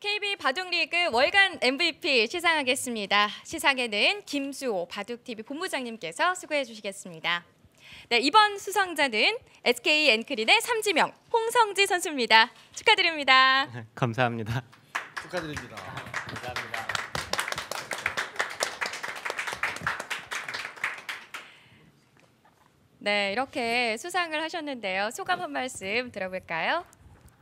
KB 바둑리그 월간 MVP 시상하겠습니다. 시상에는 김수호 바둑TV 본부장님께서 수고해 주시겠습니다. 네, 이번 수상자는 SK 엔크린의 삼지명 홍성지 선수입니다. 축하드립니다. 네, 감사합니다. 축하드립니다. 감사합니다. 네, 이렇게 수상을 하셨는데요. 소감 한 말씀 들어볼까요?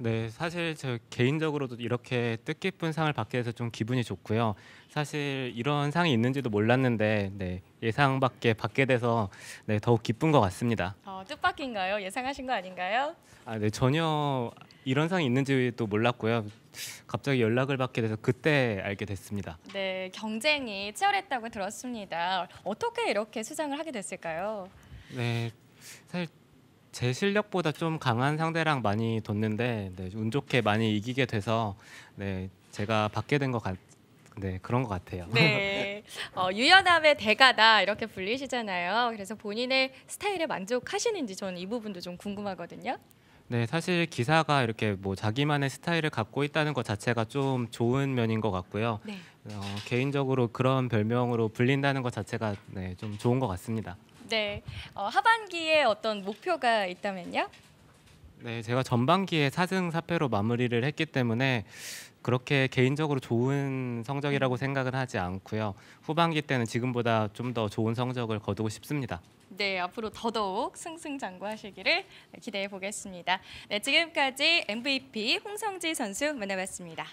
네, 사실 저 개인적으로도 이렇게 뜻깊은 상을 받게 돼서 좀 기분이 좋고요. 사실 이런 상이 있는지도 몰랐는데 네, 예상 밖에 받게 돼서 네, 더욱 기쁜 것 같습니다. 어, 뜻밖인가요? 예상하신 거 아닌가요? 아, 네, 전혀 이런 상이 있는지도 몰랐고요. 갑자기 연락을 받게 돼서 그때 알게 됐습니다. 네, 경쟁이 치열했다고 들었습니다. 어떻게 이렇게 수상을 하게 됐을까요? 네, 사실 제 실력보다 좀 강한 상대랑 많이 뒀는데 네, 운 좋게 많이 이기게 돼서 네, 제가 받게 된 것 같. 네 그런 것 같아요. 네, 어, 유연함의 대가다 이렇게 불리시잖아요. 그래서 본인의 스타일에 만족하시는지 저는 이 부분도 좀 궁금하거든요. 네, 사실 기사가 이렇게 뭐 자기만의 스타일을 갖고 있다는 것 자체가 좀 좋은 면인 것 같고요. 네. 어, 개인적으로 그런 별명으로 불린다는 것 자체가 네, 좀 좋은 것 같습니다. 네, 어, 하반기에 어떤 목표가 있다면요? 네, 제가 전반기에 사승사패로 마무리를 했기 때문에 그렇게 개인적으로 좋은 성적이라고 음. 생각은 하지 않고요. 후반기 때는 지금보다 좀 더 좋은 성적을 거두고 싶습니다. 네, 앞으로 더더욱 승승장구하시기를 기대해 보겠습니다. 네, 지금까지 MVP 홍성지 선수 만나봤습니다.